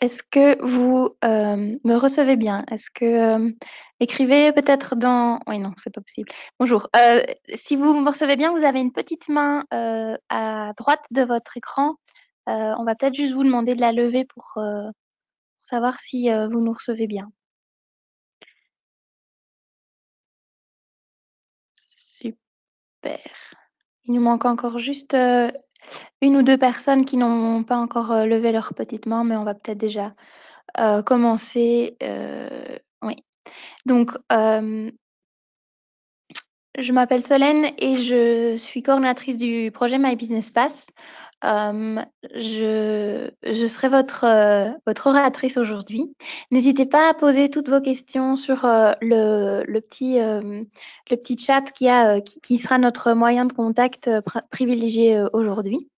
Est-ce que vous euh, me recevez bien Est-ce que euh, écrivez peut-être dans... Oui, non, c'est pas possible. Bonjour. Euh, si vous me recevez bien, vous avez une petite main à droite de votre écran. on va peut-être juste vous demander de la lever pour, pour savoir si vous nous recevez bien. Super. Il nous manque encore juste euh, une ou deux personnes qui n'ont pas encore euh, levé leur petite main, mais on va peut-être déjà euh, commencer. oui. Donc, je m'appelle Solène et je suis coordinatrice du projet My Business Pass. Hum, je, je, serai votre, euh, votre oratrice aujourd'hui. N'hésitez pas à poser toutes vos questions sur euh, le, petit, hum, le petit chat qui, a, euh, qui, sera notre moyen de contact privilégié aujourd'hui.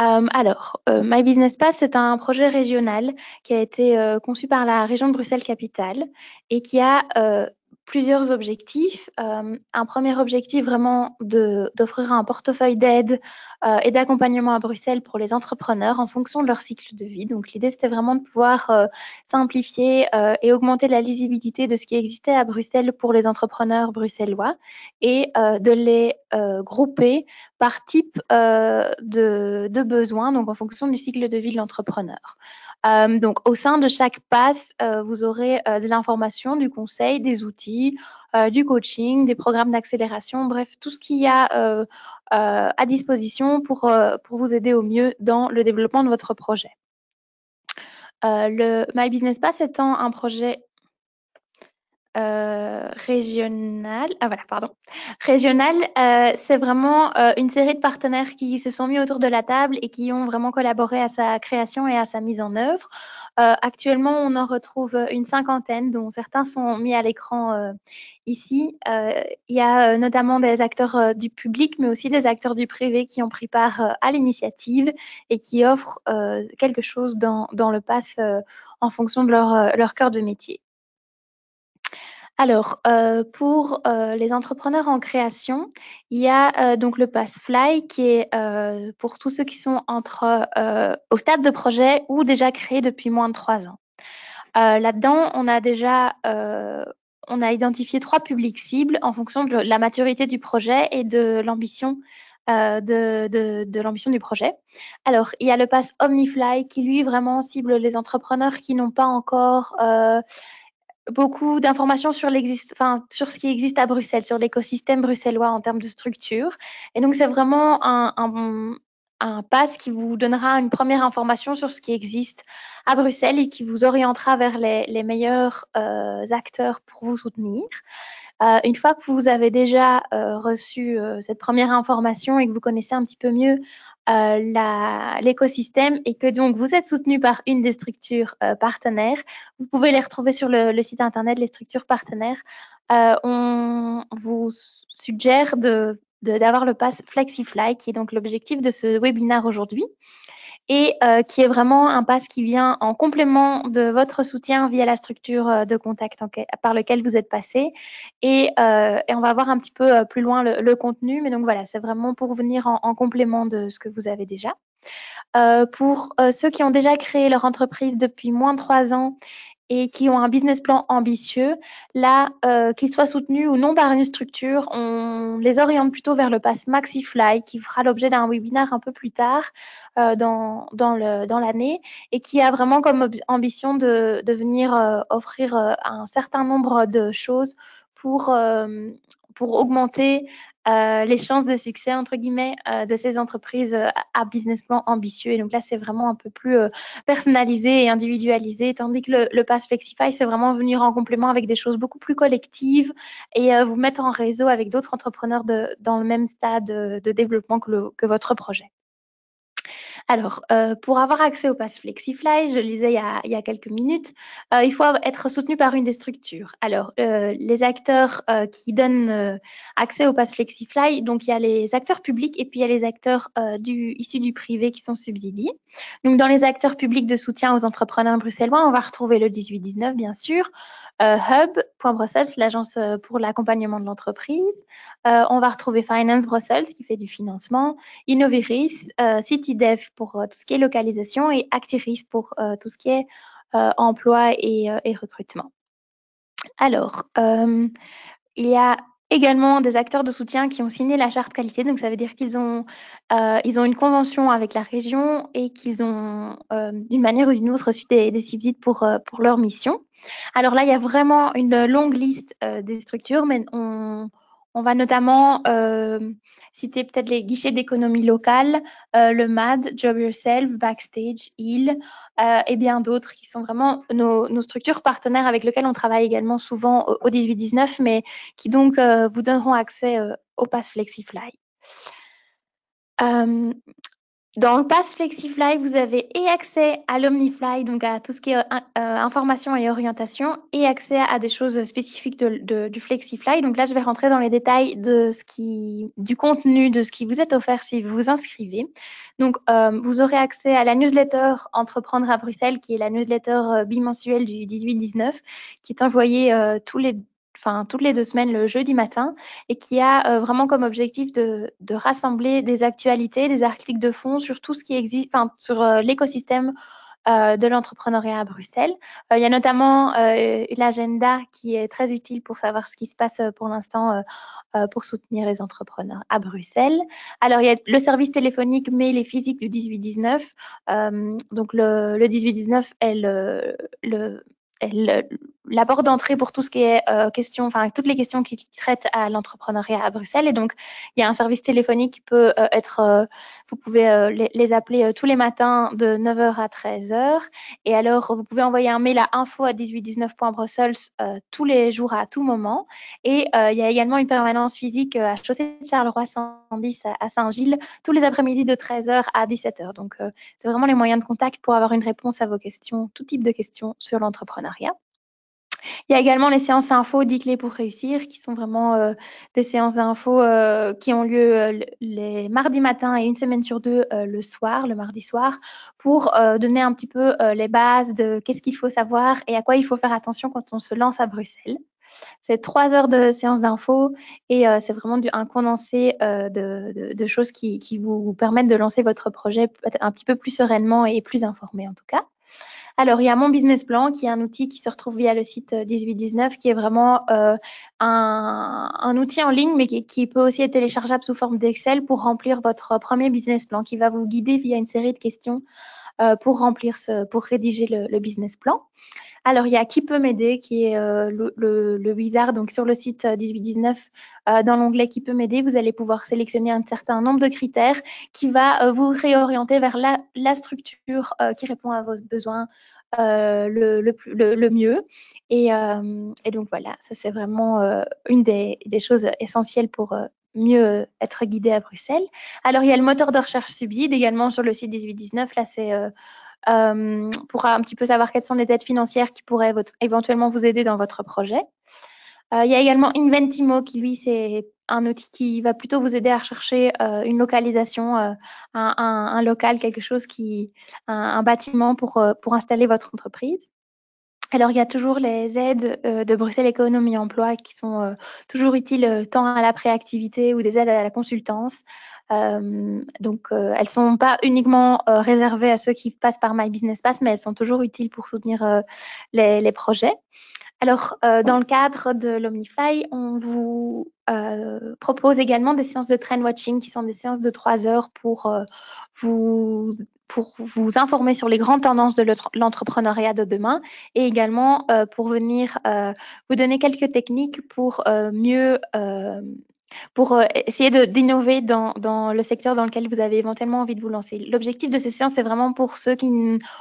Hum, alors, My Business Pass, c'est un projet régional qui a été conçu par la région de Bruxelles-Capitale et qui a plusieurs objectifs. Euh, un premier objectif vraiment d'offrir un portefeuille d'aide euh, et d'accompagnement à Bruxelles pour les entrepreneurs en fonction de leur cycle de vie. Donc l'idée c'était vraiment de pouvoir euh, simplifier et augmenter la lisibilité de ce qui existait à Bruxelles pour les entrepreneurs bruxellois et de les grouper par type de, de besoin, donc en fonction du cycle de vie de l'entrepreneur. Euh, donc, au sein de chaque passe, euh, vous aurez euh, de l'information, du conseil, des outils, du coaching, des programmes d'accélération, bref, tout ce qu'il y a à disposition pour, pour vous aider au mieux dans le développement de votre projet. le My Business Pass étant un projet euh, ah voilà, pardon, Régional, euh, c'est vraiment euh, une série de partenaires qui se sont mis autour de la table et qui ont vraiment collaboré à sa création et à sa mise en œuvre. Euh, actuellement, on en retrouve une cinquantaine, dont certains sont mis à l'écran ici. Il y a notamment des acteurs du public, mais aussi des acteurs du privé qui ont pris part à l'initiative et qui offrent quelque chose dans, dans le pass en fonction de leur, leur cœur de métier. Alors, euh, pour euh, les entrepreneurs en création, il y a euh, donc le pass Fly qui est pour tous ceux qui sont entre au stade de projet ou déjà créés depuis moins de trois ans. Là-dedans, on a déjà on a identifié trois publics cibles en fonction de la maturité du projet et de l'ambition de, de, l'ambition du projet. Alors, il y a le pass Omnifly qui, lui, vraiment cible les entrepreneurs qui n'ont pas encore euh, beaucoup d'informations sur, enfin, sur ce qui existe à Bruxelles, sur l'écosystème bruxellois en termes de structure. Et donc, c'est vraiment un, un, pass qui vous donnera une première information sur ce qui existe à Bruxelles et qui vous orientera vers les, les meilleurs euh, acteurs pour vous soutenir. Euh, une fois que vous avez déjà euh, reçu cette première information et que vous connaissez un petit peu mieux euh, l'écosystème et que donc vous êtes soutenu par une des structures euh, partenaires. Vous pouvez les retrouver sur le, site internet, les structures partenaires. Euh, on vous suggère d'avoir de, le pass FlexiFly, qui est donc l'objectif de ce webinaire aujourd'hui et euh, qui est vraiment un pass qui vient en complément de votre soutien via la structure euh, de contact par lequel vous êtes passé. Euh, et, on va voir un petit peu plus loin le, contenu, mais donc voilà, c'est vraiment pour venir en, complément de ce que vous avez déjà. pour ceux qui ont déjà créé leur entreprise depuis moins de trois ans et qui ont un business plan ambitieux, là, euh, qu'ils soient soutenus ou non par une structure, on les oriente plutôt vers le pass MaxiFly, qui fera l'objet d'un webinaire un peu plus tard euh, dans, dans, le, dans l'année, et qui a vraiment comme ambition de, de venir euh, offrir euh, un certain nombre de choses pour, pour augmenter euh, les chances de succès, entre guillemets, euh, de ces entreprises euh, à business plan ambitieux. Et donc là, c'est vraiment un peu plus personnalisé et individualisé, tandis que le, Pass Flexify, c'est vraiment venir en complément avec des choses beaucoup plus collectives et vous mettre en réseau avec d'autres entrepreneurs dans le même stade de développement que votre projet. Alors, euh, pour avoir accès au pass FlexiFly, je lisais il y a, il y a quelques minutes, euh, il faut être soutenu par une des structures. Alors, euh, les acteurs euh, qui donnent euh, accès au pass FlexiFly, donc il y a les acteurs publics et puis il y a les acteurs euh, du, issus du privé qui sont subsidiés. Donc, dans les acteurs publics de soutien aux entrepreneurs bruxellois, on va retrouver le 18-19, bien sûr, Hub.Brussels, l'agence pour l'accompagnement de l'entreprise. on va retrouver Finance Brussels qui fait du financement, Innoviris, CityDev pour euh, tout ce qui est localisation et Actiris pour euh, tout ce qui est euh, emploi et, recrutement. Alors, il y a également des acteurs de soutien qui ont signé la charte qualité. Donc, ça veut dire qu'ils ont, ils ont une convention avec la région et qu'ils ont, d'une manière ou d'une autre, reçu des, des subsides pour, pour leur mission. Alors là, il y a vraiment une longue liste des structures, mais on, on va notamment euh, citer peut-être les guichets d'économie locale, euh, le MAD, Job Yourself, Backstage, IL euh, et bien d'autres qui sont vraiment nos, structures partenaires avec lesquelles on travaille également souvent au, 18-19, mais qui donc vous donneront accès au Pass FlexiFly. Dans le pass FlexiFly, vous avez et accès à l'OmniFly, donc à tout ce qui est euh, euh, information et orientation, et accès à des choses spécifiques de, du FlexiFly. Donc là, je vais rentrer dans les détails de ce qui, du contenu de ce qui vous est offert si vous vous inscrivez. Donc, euh, vous aurez accès à la newsletter Entreprendre à Bruxelles, qui est la newsletter bimensuelle du 18-19, qui est envoyée tous les toutes les deux semaines le jeudi matin, et qui a euh, vraiment comme objectif de, rassembler des actualités, des articles de fond sur tout ce qui existe, enfin sur euh, l'écosystème euh, de l'entrepreneuriat à Bruxelles. il y a notamment l'agenda qui est très utile pour savoir ce qui se passe pour l'instant pour soutenir les entrepreneurs à Bruxelles. Alors, il y a le service téléphonique, mais les physiques du 18-19. donc, le, 18-19 est le euh, la porte d'entrée pour tout ce qui est euh, question, enfin toutes les questions qui traitent à l'entrepreneuriat à Bruxelles. Et donc, il y a un service téléphonique qui peut euh, être, vous pouvez les, appeler tous les matins de 9h à 13h. Et alors, vous pouvez envoyer un mail à info à 1819.brussels tous les jours à tout moment. Et il y a également une permanence physique à chaussée de Charleroi 110 à, Saint-Gilles tous les après-midi de 13h à 17h. Donc, c'est vraiment les moyens de contact pour avoir une réponse à vos questions, tout type de questions sur l'entrepreneuriat. Il y a également les séances info 10 clés pour réussir, qui sont vraiment euh, des séances d'info euh, qui ont lieu euh, les mardis matins et une semaine sur deux le soir, le mardi soir, pour donner un petit peu les bases de qu'est-ce qu'il faut savoir et à quoi il faut faire attention quand on se lance à Bruxelles. C'est trois heures de séance d'info et c'est vraiment du, un condensé de, choses qui, qui vous permettent de lancer votre projet un petit peu plus sereinement et plus informé en tout cas. Alors, il y a mon business plan qui est un outil qui se retrouve via le site 1819 euh, qui est vraiment euh, un, outil en ligne mais qui, peut aussi être téléchargeable sous forme d'Excel pour remplir votre euh, premier business plan qui va vous guider via une série de questions pour remplir ce, pour rédiger le business plan. Alors, il y a qui peut m'aider, qui est euh, le, le, wizard. Donc, sur le site 1819, euh, euh, dans l'onglet qui peut m'aider, vous allez pouvoir sélectionner un certain nombre de critères qui va euh, vous réorienter vers la, la structure qui répond à vos besoins le, le, mieux. Et, donc, voilà, ça, c'est vraiment une des, choses essentielles pour mieux être guidé à Bruxelles. Alors, il y a le moteur de recherche subide également sur le site 1819. Là, c'est euh, pour un petit peu savoir quelles sont les aides financières qui pourraient éventuellement vous aider dans votre projet. Euh, il y a également Inventimo qui, lui, c'est un outil qui va plutôt vous aider à chercher euh, une localisation, un, un, local, quelque chose qui, un, bâtiment pour, pour installer votre entreprise. Alors, il y a toujours les aides euh, de Bruxelles Économie Emploi qui sont euh, toujours utiles euh, tant à la préactivité ou des aides à la consultance. donc, elles ne sont pas uniquement réservées à ceux qui passent par My Business Pass, mais elles sont toujours utiles pour soutenir les, projets. Alors, euh, dans le cadre de l'Omnifly, on vous euh, propose également des séances de train watching qui sont des séances de trois heures pour, euh, vous, pour vous informer sur les grandes tendances de l'entrepreneuriat de demain et également pour venir vous donner quelques techniques pour mieux pour euh, essayer d'innover dans, dans, le secteur dans lequel vous avez éventuellement envie de vous lancer. L'objectif de ces séances, c'est vraiment pour ceux qui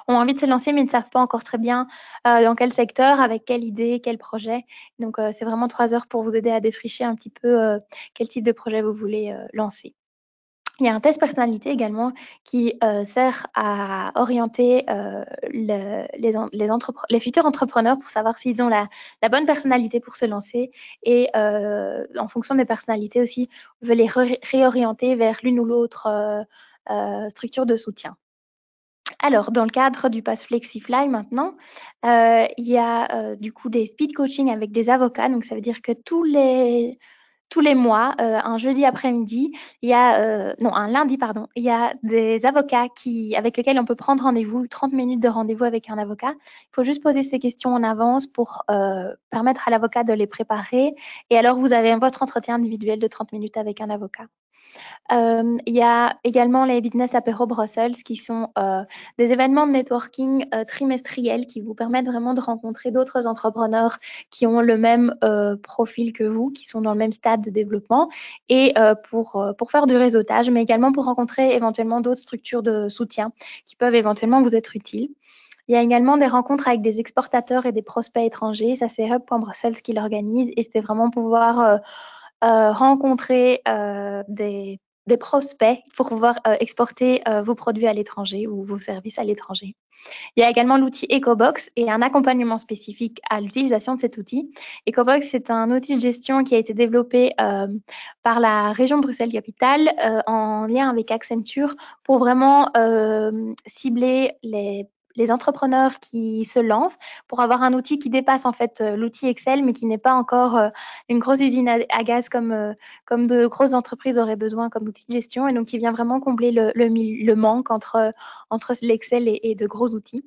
ont envie de se lancer mais ne savent pas encore très bien euh, dans quel secteur, avec quelle idée, quel projet. Donc, euh, c'est vraiment trois heures pour vous aider à défricher un petit peu quel type de projet vous voulez lancer. Il y a un test personnalité également qui euh, sert à orienter euh, les, futurs entrepreneurs pour savoir s'ils ont la, bonne personnalité pour se lancer. Et euh, en fonction des personnalités aussi, on veut les réorienter vers l'une ou l'autre structure de soutien. Alors, dans le cadre du Pass FlexiFly maintenant, il y a du coup des speed coaching avec des avocats. Donc, ça veut dire que tous les tous les mois, euh, un jeudi après-midi, il y a, euh, non, un lundi, pardon, il y a des avocats qui, avec lesquels on peut prendre rendez-vous, 30 minutes de rendez-vous avec un avocat. Il faut juste poser ces questions en avance pour euh, permettre à l'avocat de les préparer. Et alors, vous avez votre entretien individuel de 30 minutes avec un avocat. Euh, il y a également les business apéro Brussels qui sont euh, des événements de networking euh, trimestriels qui vous permettent vraiment de rencontrer d'autres entrepreneurs qui ont le même profil que vous, qui sont dans le même stade de développement et pour, pour faire du réseautage, mais également pour rencontrer éventuellement d'autres structures de soutien qui peuvent éventuellement vous être utiles. Il y a également des rencontres avec des exportateurs et des prospects étrangers. Ça, c'est Hub.Brussels qui l'organise et c'est vraiment pouvoir euh, rencontrer euh, des, des, prospects pour pouvoir euh, exporter vos produits à l'étranger ou vos services à l'étranger. Il y a également l'outil EcoBox et un accompagnement spécifique à l'utilisation de cet outil. EcoBox, c'est un outil de gestion qui a été développé euh, par la région Bruxelles-Capitale en lien avec Accenture pour vraiment euh, cibler les les entrepreneurs qui se lancent pour avoir un outil qui dépasse en fait euh, l'outil Excel, mais qui n'est pas encore euh, une grosse usine à, gaz comme, euh, comme de grosses entreprises auraient besoin comme outil de gestion, et donc qui vient vraiment combler le, le, manque entre, entre l'Excel et de gros outils.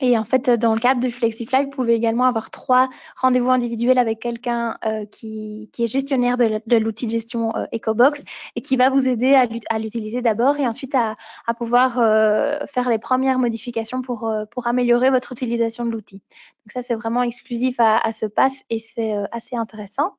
Et en fait, dans le cadre du FlexiFly, vous pouvez également avoir trois rendez-vous individuels avec quelqu'un euh, qui, est gestionnaire de l'outil de gestion euh, EcoBox et qui va vous aider à l'utiliser d'abord et ensuite à, pouvoir euh, faire les premières modifications pour, pour améliorer votre utilisation de l'outil. Donc ça, c'est vraiment exclusif à, ce pass et c'est assez intéressant.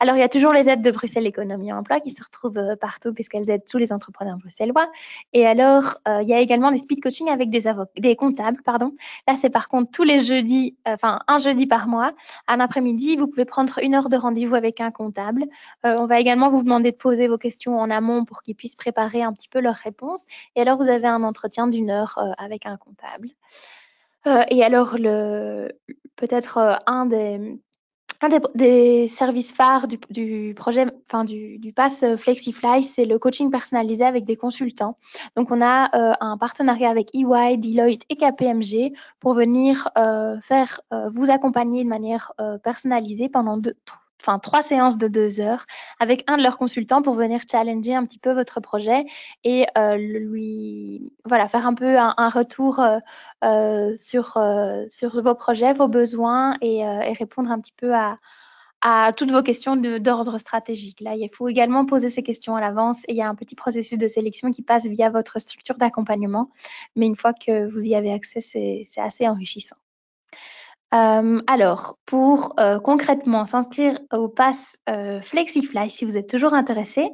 Alors, il y a toujours les aides de Bruxelles Économie et Emploi qui se retrouvent partout puisqu'elles aident tous les entrepreneurs bruxellois. Et alors, il y a également des speed coaching avec des, des comptables, pardon Là, c'est par contre tous les jeudis, euh, enfin un jeudi par mois, un après-midi. Vous pouvez prendre une heure de rendez-vous avec un comptable. Euh, on va également vous demander de poser vos questions en amont pour qu'ils puissent préparer un petit peu leurs réponses. Et alors, vous avez un entretien d'une heure euh, avec un comptable. et alors, le peut-être un des, un des, services phares du, du projet, enfin du, du pass euh, FlexiFly, c'est le coaching personnalisé avec des consultants. Donc, on a euh, un partenariat avec EY, Deloitte et KPMG pour venir euh, faire vous accompagner de manière personnalisée pendant deux, enfin trois séances de deux heures avec un de leurs consultants pour venir challenger un petit peu votre projet et lui voilà, faire un peu un, retour euh, euh, euh, sur, vos projets, vos besoins et, répondre un petit peu à, à toutes vos questions d'ordre stratégique. Là, il faut également poser ces questions à l'avance et il y a un petit processus de sélection qui passe via votre structure d'accompagnement. Mais une fois que vous y avez accès, c'est assez enrichissant. Euh, alors, pour euh, concrètement s'inscrire au pass euh, FlexiFly, si vous êtes toujours intéressé,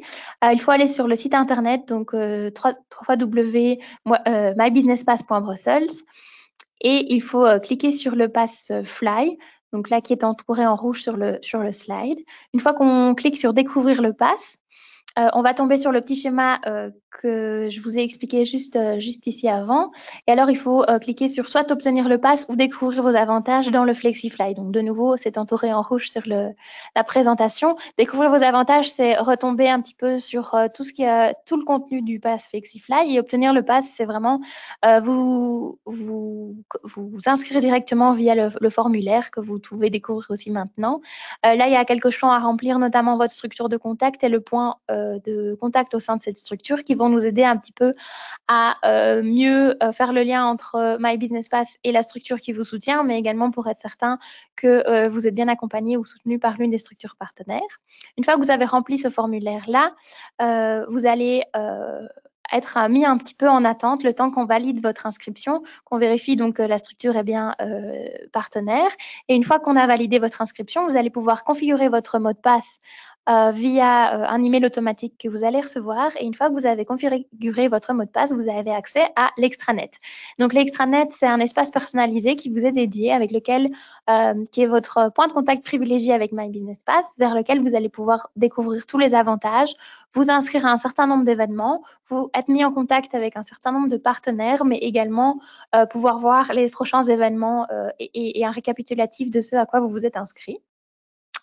il faut aller sur le site internet, donc www.mybusinesspass.brussels, et il faut cliquer sur le pass Fly, donc là qui est entouré en rouge sur le, sur le slide. Une fois qu'on clique sur Découvrir le pass, on va tomber sur le petit schéma que je vous ai expliqué juste, euh, juste ici avant. Et alors, il faut euh, cliquer sur soit obtenir le pass ou découvrir vos avantages dans le FlexiFly. Donc, de nouveau, c'est entouré en rouge sur le, la présentation. Découvrir vos avantages, c'est retomber un petit peu sur euh, tout ce qui a tout le contenu du pass FlexiFly. Et obtenir le pass, c'est vraiment vous, vous, vous inscrire directement via le, le, formulaire que vous pouvez découvrir aussi maintenant. là, il y a quelques champs à remplir, notamment votre structure de contact et le point de contact au sein de cette structure qui vont nous aider un petit peu à euh, mieux euh, faire le lien entre euh, My Business Pass et la structure qui vous soutient, mais également pour être certain que vous êtes bien accompagné ou soutenu par l'une des structures partenaires. Une fois que vous avez rempli ce formulaire-là, vous allez être mis un petit peu en attente le temps qu'on valide votre inscription, qu'on vérifie donc que la structure est bien partenaire. Et une fois qu'on a validé votre inscription, vous allez pouvoir configurer votre mot de passe euh, via euh, un email automatique que vous allez recevoir. Et une fois que vous avez configuré votre mot de passe, vous avez accès à l'extranet. Donc l'extranet, c'est un espace personnalisé qui vous est dédié, avec lequel, euh, qui est votre point de contact privilégié avec My Business Pass, vers lequel vous allez pouvoir découvrir tous les avantages, vous inscrire à un certain nombre d'événements, vous être mis en contact avec un certain nombre de partenaires, mais également pouvoir voir les prochains événements et, et, un récapitulatif de ce à quoi vous vous êtes inscrit.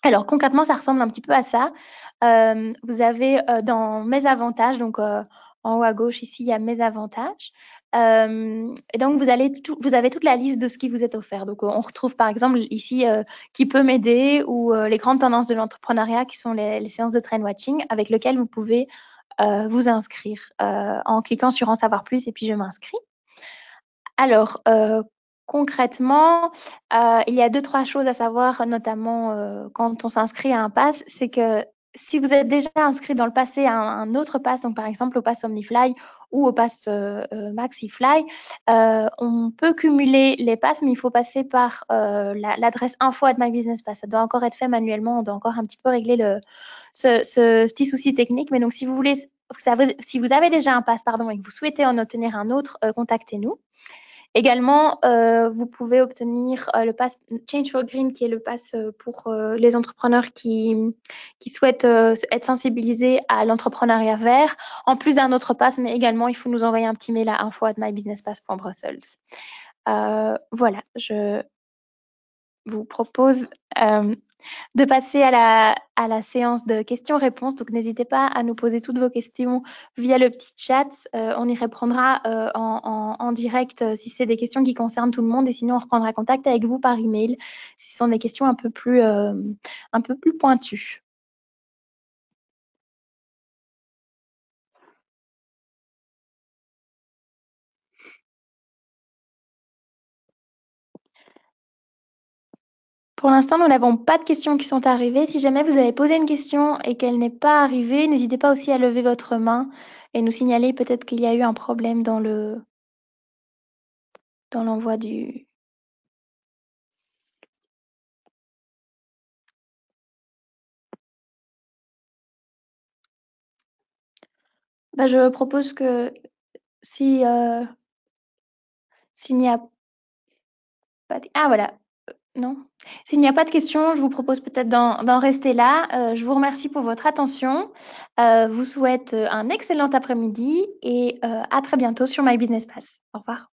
Alors concrètement, ça ressemble un petit peu à ça. Euh, vous avez euh, dans mes avantages, donc euh, en haut à gauche ici, il y a mes avantages. et donc vous, avez toute la liste de ce qui vous est offert. Donc on retrouve par exemple ici qui peut m'aider ou les grandes tendances de l'entrepreneuriat qui sont les, séances de train watching avec lesquelles vous pouvez vous inscrire en cliquant sur en savoir plus et puis je m'inscris. Alors, euh, Concrètement, euh, il y a deux, trois choses à savoir, notamment euh, quand on s'inscrit à un pass, c'est que si vous êtes déjà inscrit dans le passé à un, autre pass, donc par exemple au pass OmniFly ou au pass euh, MaxiFly, on peut cumuler les passes, mais il faut passer par l'adresse un info at My Business Pass. Ça doit encore être fait manuellement, on doit encore un petit peu régler le, ce, petit souci technique. Mais donc, si vous voulez, si vous avez déjà un pass, pardon, et que vous souhaitez en obtenir un autre, contactez-nous. Également, euh, vous pouvez obtenir euh, le pass Change for Green, qui est le pass euh, pour les entrepreneurs qui, qui souhaitent être sensibilisés à l'entrepreneuriat vert, en plus d'un autre pass, mais également, il faut nous envoyer un petit mail à info@mybusinesspass.brussels. voilà, je vous propose de passer à la, à la séance de questions-réponses. Donc, n'hésitez pas à nous poser toutes vos questions via le petit chat. Euh, on y répondra euh, en, direct euh, si c'est des questions qui concernent tout le monde et sinon, on reprendra contact avec vous par email si ce sont des questions un un peu plus pointues. Pour l'instant, nous n'avons pas de questions qui sont arrivées. Si jamais vous avez posé une question et qu'elle n'est pas arrivée, n'hésitez pas aussi à lever votre main et nous signaler peut-être qu'il y a eu un problème dans le dans l'envoi du bah, je propose que si euh, s'il n'y a pas ah voilà non. S'il n'y a pas de questions, je vous propose peut-être d'en rester là. Euh, je vous remercie pour votre attention. Euh, vous souhaite euh, un excellent après-midi et euh, à très bientôt sur My Business Pass. Au revoir.